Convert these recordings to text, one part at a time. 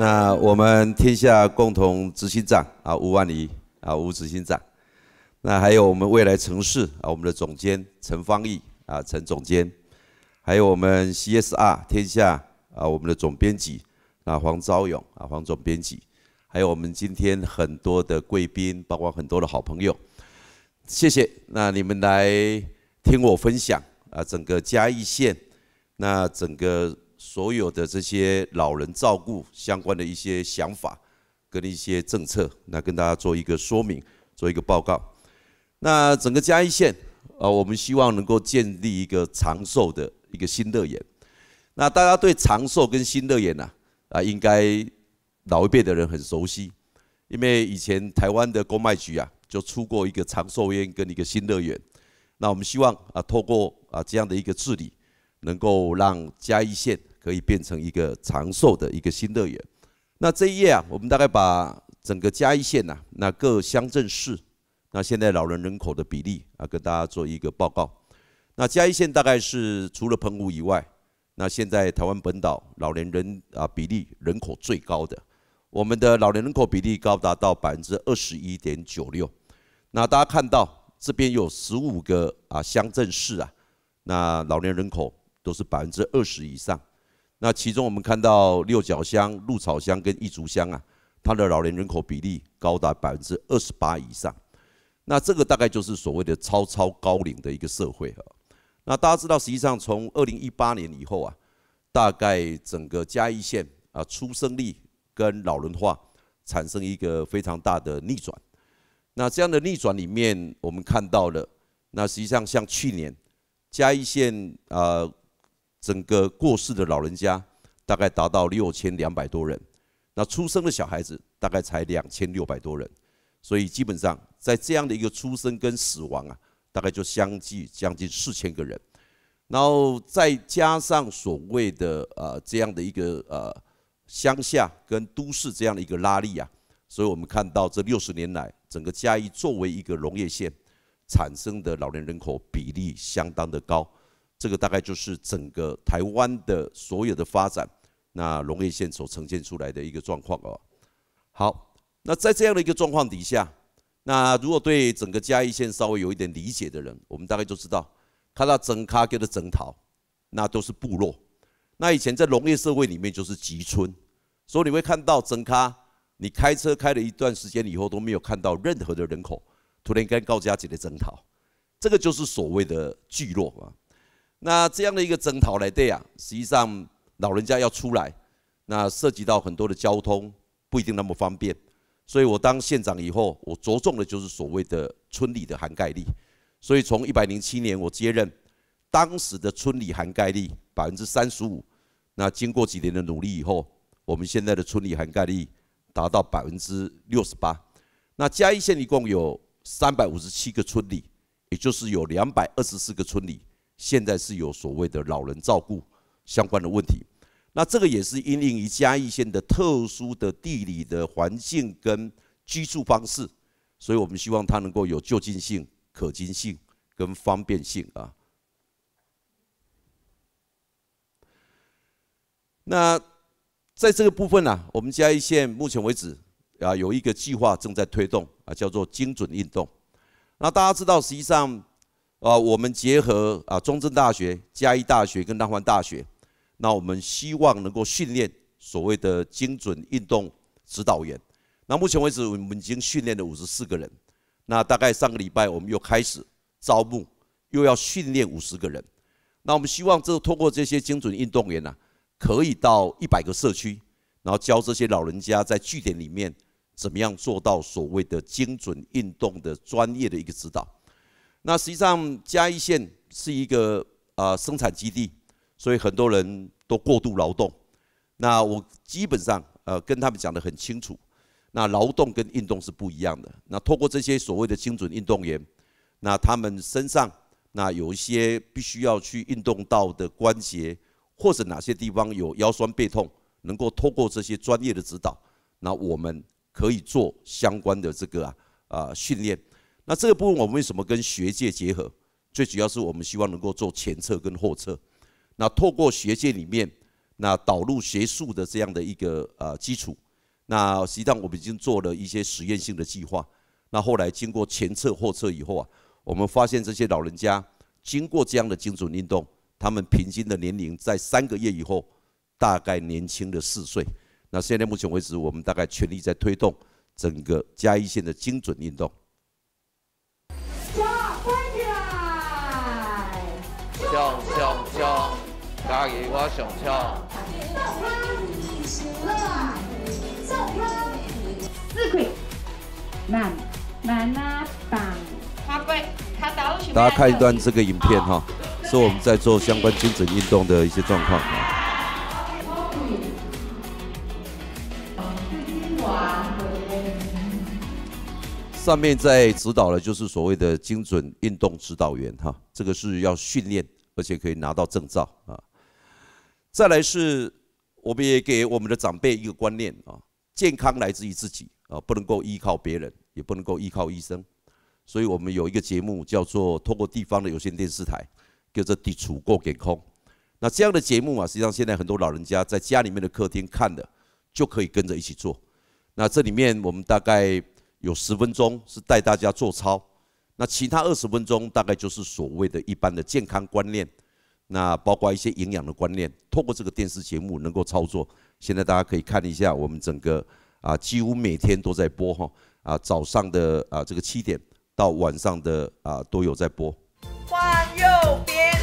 那我们天下共同执行长啊吴万里啊吴执行长，那还有我们未来城市啊我们的总监陈方毅啊陈总监，还有我们 CSR 天下啊我们的总编辑啊黄昭勇啊黄总编辑，还有我们今天很多的贵宾，包括很多的好朋友，谢谢。那你们来听我分享啊整个嘉义县，那整个。所有的这些老人照顾相关的一些想法跟一些政策，来跟大家做一个说明，做一个报告。那整个嘉义县，呃，我们希望能够建立一个长寿的一个新乐园。那大家对长寿跟新乐园呢，啊，应该老一辈的人很熟悉，因为以前台湾的公卖局啊，就出过一个长寿烟跟一个新乐园。那我们希望啊，透过啊这样的一个治理，能够让嘉义县。可以变成一个长寿的一个新乐园。那这一页啊，我们大概把整个嘉义县呐，那各乡镇市，那现在老人人口的比例啊，跟大家做一个报告。那嘉义县大概是除了澎湖以外，那现在台湾本岛老年人啊比例人口最高的，我们的老年人口比例高达到百分之二十一点九六。那大家看到这边有十五个啊乡镇市啊，那老年人口都是百分之二十以上。那其中我们看到六角乡、鹿草乡跟彝竹乡啊，它的老年人口比例高达百分之二十八以上。那这个大概就是所谓的超超高龄的一个社会呵。那大家知道，实际上从二零一八年以后啊，大概整个嘉义县啊，出生率跟老人化产生一个非常大的逆转。那这样的逆转里面，我们看到了，那实际上像去年嘉义县啊。整个过世的老人家大概达到六千两百多人，那出生的小孩子大概才两千六百多人，所以基本上在这样的一个出生跟死亡啊，大概就相距将近四千个人，然后再加上所谓的呃这样的一个呃乡下跟都市这样的一个拉力啊，所以我们看到这六十年来，整个嘉义作为一个农业县，产生的老年人口比例相当的高。这个大概就是整个台湾的所有的发展，那农业线所呈现出来的一个状况哦。好，那在这样的一个状况底下，那如果对整个嘉义县稍微有一点理解的人，我们大概就知道，看到整卡跟的整桃，那都是部落。那以前在农业社会里面就是集村，所以你会看到整卡，你开车开了一段时间以后都没有看到任何的人口，突然间高加姐的整桃，这个就是所谓的聚落啊。那这样的一个征讨来对呀，实际上老人家要出来，那涉及到很多的交通，不一定那么方便。所以我当县长以后，我着重的就是所谓的村里的涵盖率。所以从一百零七年我接任，当时的村里涵盖率百分之三十五。那经过几年的努力以后，我们现在的村里涵盖率达到百分之六十八。那嘉义县一共有三百五十七个村里，也就是有两百二十四个村里。现在是有所谓的老人照顾相关的问题，那这个也是因应于嘉义县的特殊的地理的环境跟居住方式，所以我们希望它能够有就近性、可及性跟方便性啊。那在这个部分呢，我们嘉义县目前为止啊有一个计划正在推动啊，叫做精准运动。那大家知道，实际上。啊，我们结合啊，中正大学、嘉义大学跟南环大学，那我们希望能够训练所谓的精准运动指导员。那目前为止，我们已经训练了五十四个人。那大概上个礼拜，我们又开始招募，又要训练五十个人。那我们希望，这通过这些精准运动员呢，可以到一百个社区，然后教这些老人家在据点里面，怎么样做到所谓的精准运动的专业的一个指导。那实际上嘉义县是一个啊生产基地，所以很多人都过度劳动。那我基本上呃跟他们讲得很清楚，那劳动跟运动是不一样的。那透过这些所谓的精准运动员，那他们身上那有一些必须要去运动到的关节，或者哪些地方有腰酸背痛，能够透过这些专业的指导，那我们可以做相关的这个啊啊训练。那这个部分，我们为什么跟学界结合？最主要是我们希望能够做前测跟后测。那透过学界里面，那导入学术的这样的一个呃基础，那实际上我们已经做了一些实验性的计划。那后来经过前测后测以后啊，我们发现这些老人家经过这样的精准运动，他们平均的年龄在三个月以后大概年轻的四岁。那现在目前为止，我们大概全力在推动整个嘉义县的精准运动。上上上，加油！我上上。四鬼，慢，慢啊，放。花龟，他都是。大家看一段这个影片哈，是我们在做相关精准运动的一些状况。上面在指导的，就是所谓的精准运动指导员哈，这个是要训练。而且可以拿到证照啊。再来是，我们也给我们的长辈一个观念啊，健康来自于自己啊，不能够依靠别人，也不能够依靠医生。所以我们有一个节目叫做通过地方的有线电视台，叫做“地处过健空。那这样的节目啊，实际上现在很多老人家在家里面的客厅看的，就可以跟着一起做。那这里面我们大概有十分钟是带大家做操。那其他二十分钟大概就是所谓的一般的健康观念，那包括一些营养的观念，通过这个电视节目能够操作。现在大家可以看一下，我们整个啊几乎每天都在播哈，啊早上的啊这个七点到晚上的啊都有在播。换右边。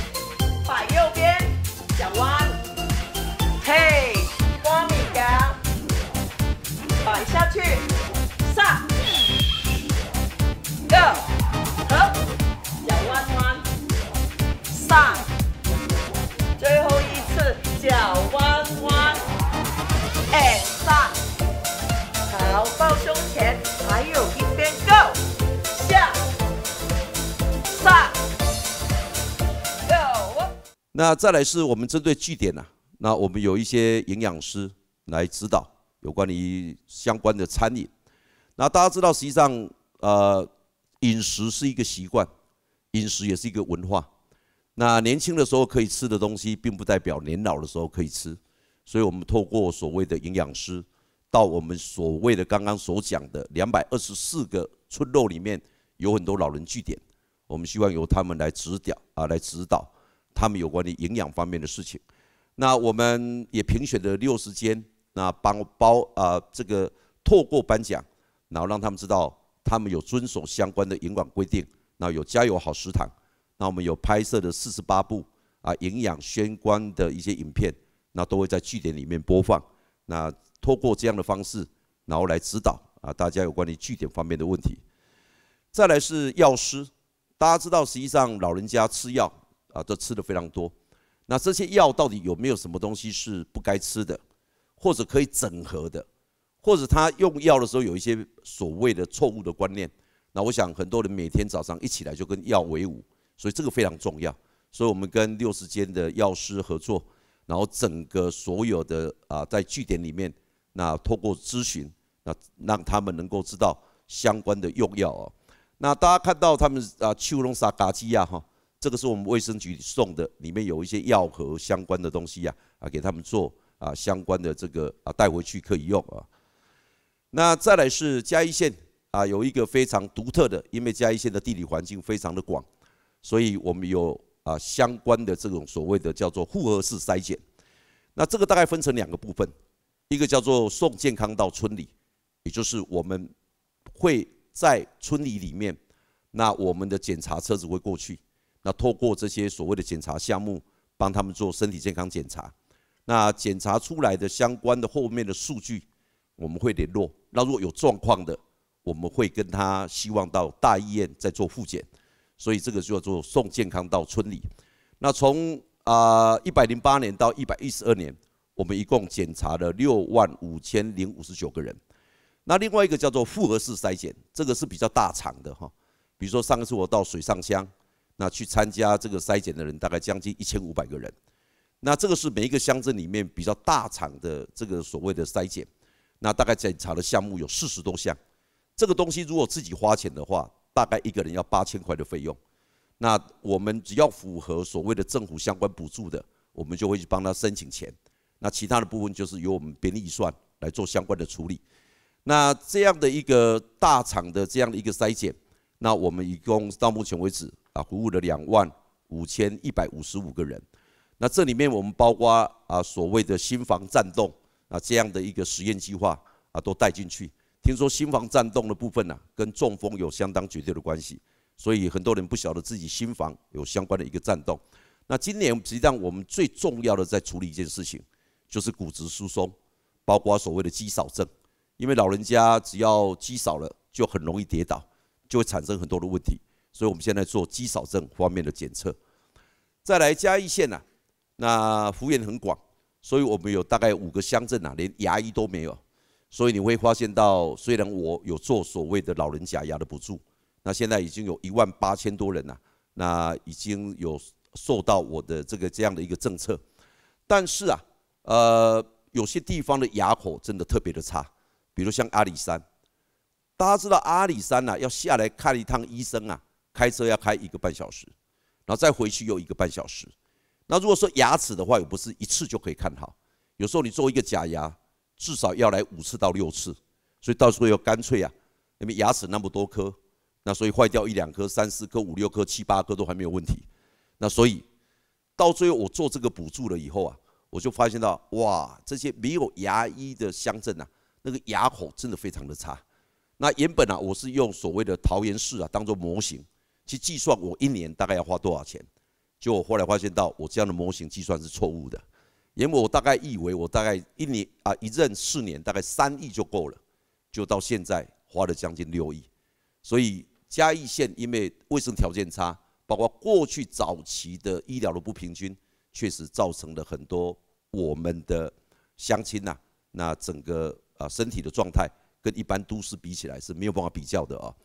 那再来是我们针对据点呐，那我们有一些营养师来指导有关于相关的餐饮。那大家知道，实际上呃，饮食是一个习惯，饮食也是一个文化。那年轻的时候可以吃的东西，并不代表年老的时候可以吃。所以我们透过所谓的营养师，到我们所谓的刚刚所讲的两百二十四个村落里面，有很多老人据点，我们希望由他们来指导啊，来指导。他们有关的营养方面的事情，那我们也评选了六十间，那帮包啊，这个透过颁奖，然后让他们知道他们有遵守相关的营养规定，那有加油好食堂，那我们有拍摄的四十八部啊营养相关的一些影片，那都会在据点里面播放，那透过这样的方式，然后来指导啊大家有关于据点方面的问题。再来是药师，大家知道实际上老人家吃药。啊，都吃的非常多，那这些药到底有没有什么东西是不该吃的，或者可以整合的，或者他用药的时候有一些所谓的错误的观念？那我想很多人每天早上一起来就跟药为伍，所以这个非常重要。所以我们跟六十间的药师合作，然后整个所有的啊，在据点里面，那透过咨询那让他们能够知道相关的用药哦。那大家看到他们啊，丘隆萨嘎基亚哈。这个是我们卫生局送的，里面有一些药盒相关的东西呀，啊，给他们做啊相关的这个啊带回去可以用啊。那再来是嘉义县啊，有一个非常独特的，因为嘉义县的地理环境非常的广，所以我们有啊相关的这种所谓的叫做复合式筛检。那这个大概分成两个部分，一个叫做送健康到村里，也就是我们会在村里里面，那我们的检查车子会过去。那透过这些所谓的检查项目，帮他们做身体健康检查。那检查出来的相关的后面的数据，我们会联络。那如果有状况的，我们会跟他希望到大医院再做复检。所以这个叫做送健康到村里。那从啊一百零八年到一百一十二年，我们一共检查了六万五千零五十九个人。那另外一个叫做复合式筛检，这个是比较大厂的哈。比如说上一次我到水上乡。那去参加这个筛检的人，大概将近一千五百个人。那这个是每一个乡镇里面比较大厂的这个所谓的筛检，那大概检查的项目有四十多项。这个东西如果自己花钱的话，大概一个人要八千块的费用。那我们只要符合所谓的政府相关补助的，我们就会去帮他申请钱。那其他的部分就是由我们编预算来做相关的处理。那这样的一个大厂的这样的一个筛检，那我们一共到目前为止。啊，服务了两万五千一百五十五个人，那这里面我们包括啊，所谓的心房颤动啊这样的一个实验计划啊，都带进去。听说心房颤动的部分呢，跟中风有相当绝对的关系，所以很多人不晓得自己心房有相关的一个颤动。那今年实际上我们最重要的在处理一件事情，就是骨质疏松，包括所谓的肌少症，因为老人家只要肌少了，就很容易跌倒，就会产生很多的问题。所以，我们现在做肌少症方面的检测。再来嘉义县呐，那幅员很广，所以我们有大概五个乡镇呐，连牙医都没有。所以你会发现到，虽然我有做所谓的老人假牙的补助，那现在已经有一万八千多人呐，那已经有受到我的这个这样的一个政策。但是啊，呃，有些地方的牙口真的特别的差，比如像阿里山。大家知道阿里山呐，要下来看一趟医生啊。开车要开一个半小时，然后再回去又一个半小时。那如果说牙齿的话，也不是一次就可以看好。有时候你做一个假牙，至少要来五次到六次。所以到时候要干脆啊，因为牙齿那么多颗，那所以坏掉一两颗、三四颗、五六颗、七八颗都还没有问题。那所以到最后我做这个补助了以后啊，我就发现到哇，这些没有牙医的乡镇啊，那个牙口真的非常的差。那原本啊，我是用所谓的桃园市啊当做模型。去计算我一年大概要花多少钱，就我后来发现到我这样的模型计算是错误的，因为我大概以为我大概一年啊一任四年大概三亿就够了，就到现在花了将近六亿，所以嘉义县因为卫生条件差，包括过去早期的医疗的不平均，确实造成了很多我们的乡亲呐，那整个啊身体的状态跟一般都市比起来是没有办法比较的啊。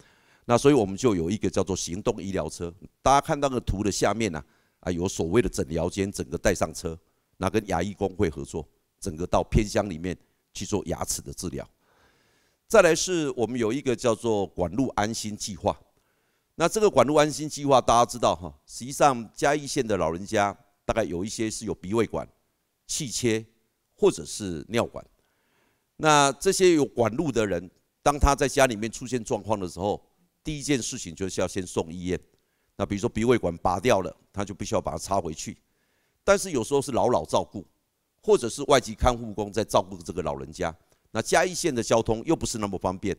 那所以我们就有一个叫做行动医疗车，大家看那个图的下面呢，啊有所谓的诊疗间，整个带上车，那跟牙医工会合作，整个到偏乡里面去做牙齿的治疗。再来是我们有一个叫做管路安心计划，那这个管路安心计划大家知道哈，实际上嘉义县的老人家大概有一些是有鼻胃管、气切或者是尿管，那这些有管路的人，当他在家里面出现状况的时候，第一件事情就是要先送医院。那比如说鼻胃管拔掉了，他就必须要把它插回去。但是有时候是老老照顾，或者是外籍看护工在照顾这个老人家。那嘉义县的交通又不是那么方便，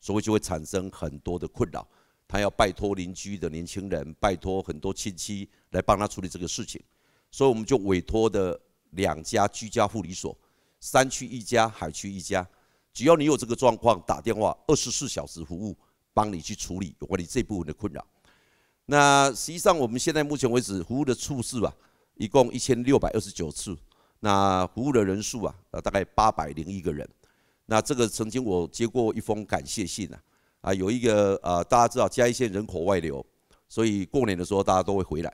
所以就会产生很多的困扰。他要拜托邻居的年轻人，拜托很多亲戚来帮他处理这个事情。所以我们就委托的两家居家护理所，山区一家，海区一家。只要你有这个状况，打电话，二十四小时服务。帮你去处理有关你这部分的困扰。那实际上我们现在目前为止服务的处事啊，一共一千六百二十九次。那服务的人数啊，呃，大概八百零一个人。那这个曾经我接过一封感谢信啊，啊，有一个呃，大家知道嘉义县人口外流，所以过年的时候大家都会回来。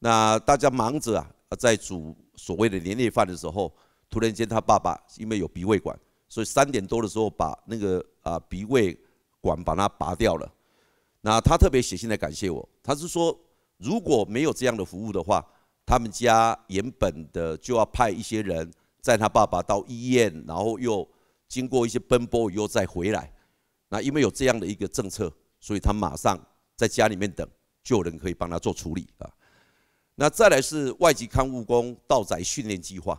那大家忙着啊，在煮所谓的年夜饭的时候，突然间他爸爸因为有鼻胃管，所以三点多的时候把那个啊鼻胃管把它拔掉了，那他特别写信来感谢我。他是说，如果没有这样的服务的话，他们家原本的就要派一些人载他爸爸到医院，然后又经过一些奔波以后再回来。那因为有这样的一个政策，所以他马上在家里面等，就有人可以帮他做处理啊。那再来是外籍看护工到宅训练计划。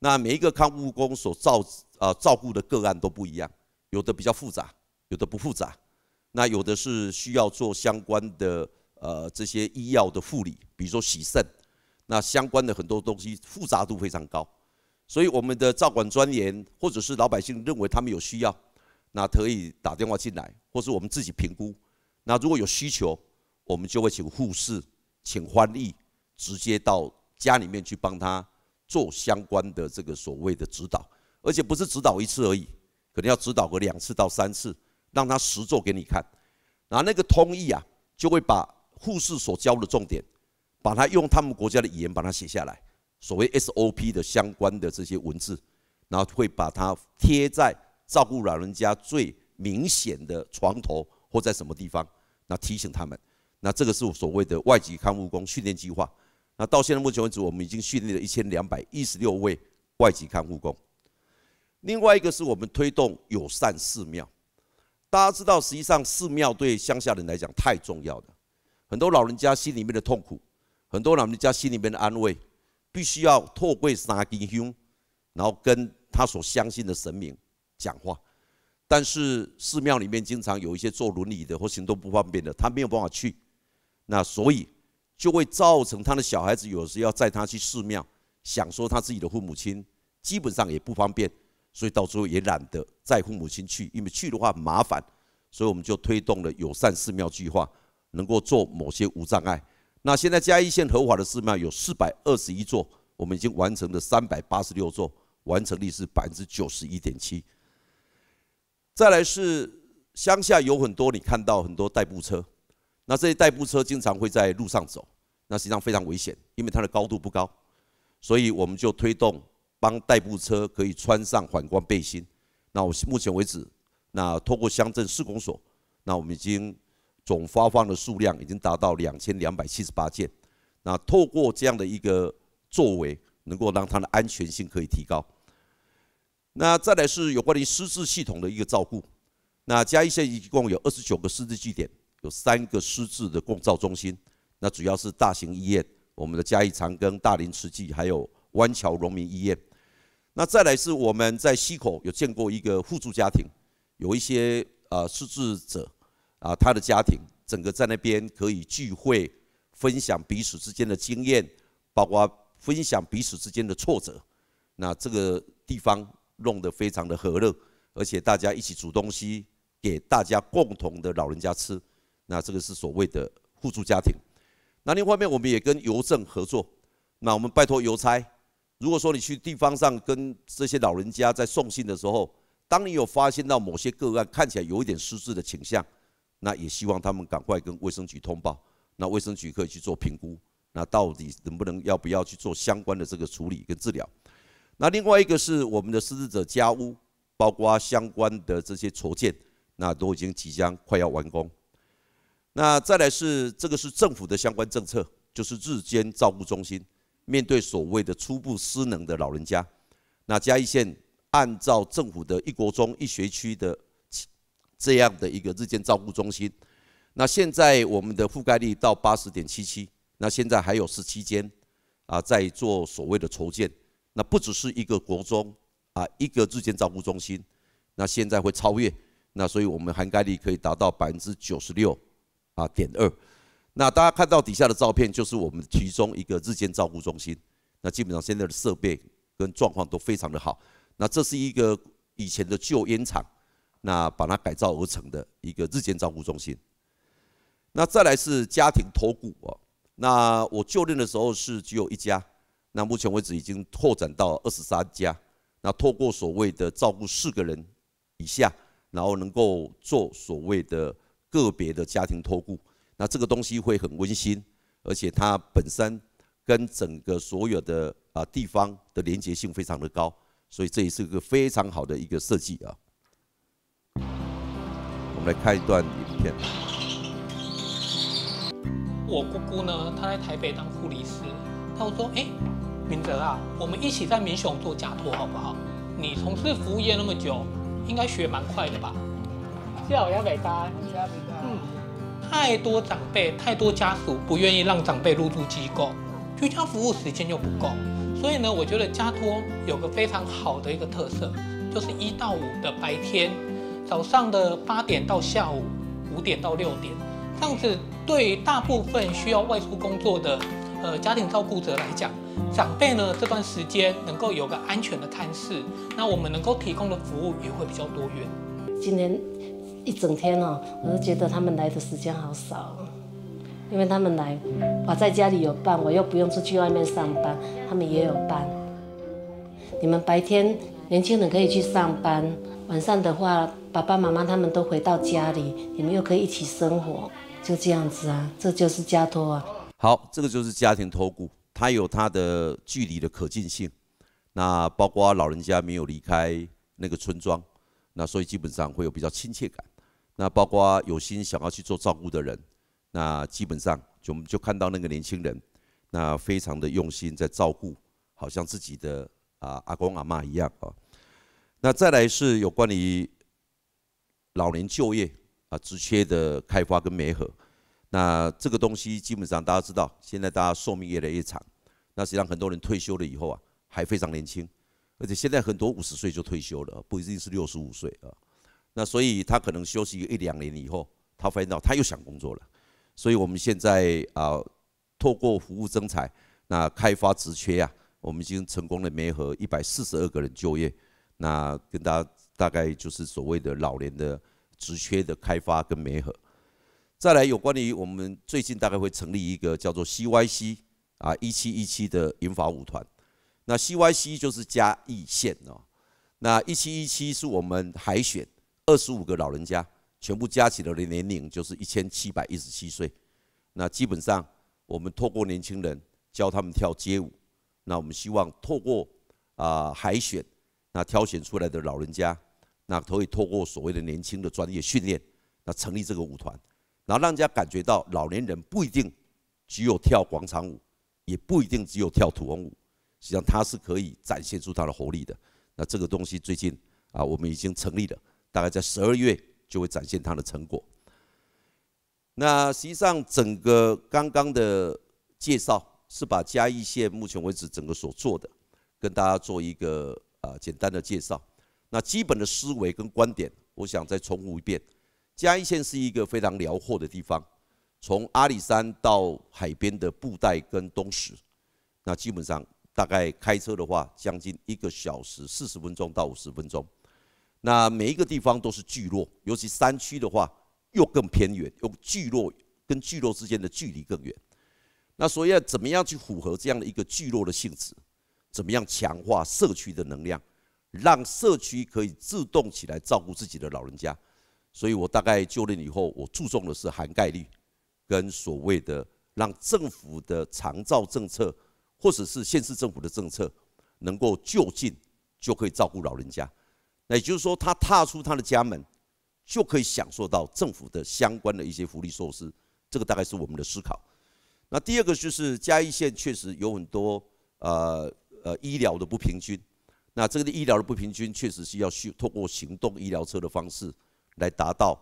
那每一个看护工所照啊照顾的个案都不一样，有的比较复杂。有的不复杂，那有的是需要做相关的呃这些医药的护理，比如说洗肾，那相关的很多东西复杂度非常高，所以我们的照管专员或者是老百姓认为他们有需要，那可以打电话进来，或是我们自己评估，那如果有需求，我们就会请护士请翻译直接到家里面去帮他做相关的这个所谓的指导，而且不是指导一次而已，可能要指导个两次到三次。让他实做给你看，那那个通译啊，就会把护士所教的重点，把它用他们国家的语言把它写下来，所谓 SOP 的相关的这些文字，然后会把它贴在照顾老人家最明显的床头或在什么地方，那提醒他们。那这个是所谓的外籍看护工训练计划。那到现在目前为止，我们已经训练了一千两百一十六位外籍看护工。另外一个是我们推动友善寺庙。大家知道，实际上寺庙对乡下人来讲太重要了。很多老人家心里面的痛苦，很多老人家心里面的安慰，必须要托过三根香，然后跟他所相信的神明讲话。但是寺庙里面经常有一些做伦理的或行动不方便的，他没有办法去，那所以就会造成他的小孩子有时要载他去寺庙，想说他自己的父母亲，基本上也不方便。所以到最后也懒得在乎母亲去，因为去的话很麻烦，所以我们就推动了友善寺庙计划，能够做某些无障碍。那现在嘉义县合法的寺庙有四百二十一座，我们已经完成了三百八十六座，完成率是百分之九十一点七。再来是乡下有很多你看到很多代步车，那这些代步车经常会在路上走，那实际上非常危险，因为它的高度不高，所以我们就推动。帮代步车可以穿上反光背心。那我目前为止，那透过乡镇事工所，那我们已经总发放的数量已经达到两千两百七十八件。那透过这样的一个作为，能够让它的安全性可以提高。那再来是有关于失智系统的一个照顾。那嘉义县一共有二十九个失智据点，有三个失智的共照中心。那主要是大型医院，我们的嘉义长庚、大林慈济，还有湾桥荣民医院。那再来是我们在溪口有见过一个互助家庭，有一些呃失智者啊，他的家庭整个在那边可以聚会，分享彼此之间的经验，包括分享彼此之间的挫折。那这个地方弄得非常的和乐，而且大家一起煮东西给大家共同的老人家吃。那这个是所谓的互助家庭。那另外一面我们也跟邮政合作，那我们拜托邮差。如果说你去地方上跟这些老人家在送信的时候，当你有发现到某些个案看起来有一点失智的倾向，那也希望他们赶快跟卫生局通报，那卫生局可以去做评估，那到底能不能要不要去做相关的这个处理跟治疗？那另外一个是我们的失智者家屋，包括相关的这些筹建，那都已经即将快要完工。那再来是这个是政府的相关政策，就是日间照顾中心。面对所谓的初步失能的老人家，那嘉义县按照政府的一国中一学区的这样的一个日间照顾中心，那现在我们的覆盖率到八十点七七，那现在还有十七间啊在做所谓的筹建，那不只是一个国中啊一个日间照顾中心，那现在会超越，那所以我们涵盖率可以达到百分之九十六啊点二。那大家看到底下的照片，就是我们其中一个日间照顾中心。那基本上现在的设备跟状况都非常的好。那这是一个以前的旧烟厂，那把它改造而成的一个日间照顾中心。那再来是家庭托顾哦。那我就任的时候是只有一家，那目前为止已经拓展到二十三家。那透过所谓的照顾四个人以下，然后能够做所谓的个别的家庭托顾。那这个东西会很温馨，而且它本身跟整个所有的啊地方的连接性非常的高，所以这也是一个非常好的一个设计啊。我们来看一段影片。我姑姑呢，她在台北当护理师，她说：“哎，明哲啊，我们一起在民雄做家托好不好？你从事服务业那么久，应该学蛮快的吧？”下午我杨美下午要美丹。嗯。太多长辈，太多家属不愿意让长辈入住机构，居家服务时间又不够，所以呢，我觉得家托有个非常好的一个特色，就是一到五的白天，早上的八点到下午五点到六点，这样子对大部分需要外出工作的呃家庭照顾者来讲，长辈呢这段时间能够有个安全的看视，那我们能够提供的服务也会比较多元。今年一整天哦，我都觉得他们来的时间好少，因为他们来，我在家里有伴，我又不用出去外面上班，他们也有伴，你们白天年轻人可以去上班，晚上的话，爸爸妈妈他们都回到家里，你们又可以一起生活，就这样子啊，这就是家托啊。好，这个就是家庭托孤，它有它的距离的可近性，那包括老人家没有离开那个村庄，那所以基本上会有比较亲切感。那包括有心想要去做照顾的人，那基本上就我们就看到那个年轻人，那非常的用心在照顾，好像自己的啊阿公阿妈一样啊。那再来是有关于老年就业啊，职缺的开发跟媒合。那这个东西基本上大家知道，现在大家寿命越来越长，那实际上很多人退休了以后啊，还非常年轻，而且现在很多五十岁就退休了，不一定是六十五岁啊。那所以他可能休息一两年以后，他发现到他又想工作了，所以我们现在啊，透过服务增彩，那开发职缺啊，我们已经成功的媒合一百四十二个人就业，那跟大家大概就是所谓的老年的职缺的开发跟媒合。再来有关于我们最近大概会成立一个叫做 CYC 啊一七一七的银发舞团，那 CYC 就是嘉义县哦，那一七一七是我们海选。二十五个老人家全部加起来的年龄就是一千七百一十七岁。那基本上，我们透过年轻人教他们跳街舞。那我们希望透过啊海选，那挑选出来的老人家，那可以透过所谓的年轻的专业训练，那成立这个舞团，然后让大家感觉到老年人不一定只有跳广场舞，也不一定只有跳土风舞，实际上它是可以展现出它的活力的。那这个东西最近啊，我们已经成立了。大概在十二月就会展现它的成果。那实际上，整个刚刚的介绍是把嘉义县目前为止整个所做的，跟大家做一个啊简单的介绍。那基本的思维跟观点，我想再重复一遍。嘉义县是一个非常辽阔的地方，从阿里山到海边的布袋跟东石，那基本上大概开车的话，将近一个小时四十分钟到五十分钟。那每一个地方都是聚落，尤其山区的话，又更偏远，又聚落跟聚落之间的距离更远。那所以要怎么样去符合这样的一个聚落的性质？怎么样强化社区的能量，让社区可以自动起来照顾自己的老人家？所以我大概就任以后，我注重的是涵盖率，跟所谓的让政府的长照政策，或者是县市政府的政策，能够就近就可以照顾老人家。那也就是说，他踏出他的家门，就可以享受到政府的相关的一些福利措施。这个大概是我们的思考。那第二个就是嘉义县确实有很多呃呃医疗的不平均。那这个医疗的不平均，确实是要去透过行动医疗车的方式来达到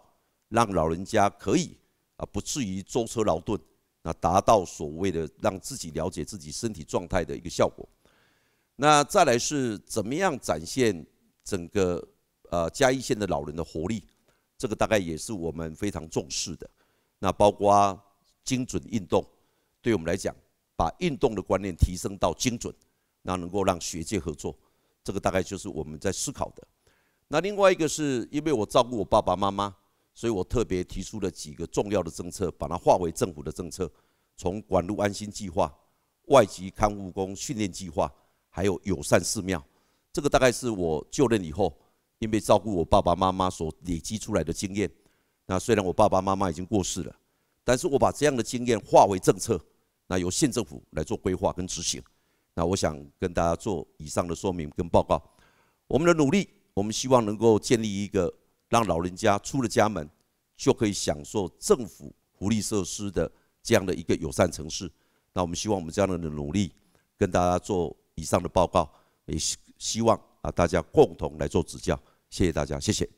让老人家可以啊不至于舟车劳顿，那达到所谓的让自己了解自己身体状态的一个效果。那再来是怎么样展现？整个呃，嘉义县的老人的活力，这个大概也是我们非常重视的。那包括精准运动，对我们来讲，把运动的观念提升到精准，那能够让学界合作，这个大概就是我们在思考的。那另外一个是因为我照顾我爸爸妈妈，所以我特别提出了几个重要的政策，把它化为政府的政策，从管路安心计划、外籍看护工训练计划，还有友善寺庙。这个大概是我就任以后，因为照顾我爸爸妈妈所累积出来的经验。那虽然我爸爸妈妈已经过世了，但是我把这样的经验化为政策，那由县政府来做规划跟执行。那我想跟大家做以上的说明跟报告。我们的努力，我们希望能够建立一个让老人家出了家门就可以享受政府福利设施的这样的一个友善城市。那我们希望我们这样的努力，跟大家做以上的报告，也希望啊，大家共同来做指教。谢谢大家，谢谢。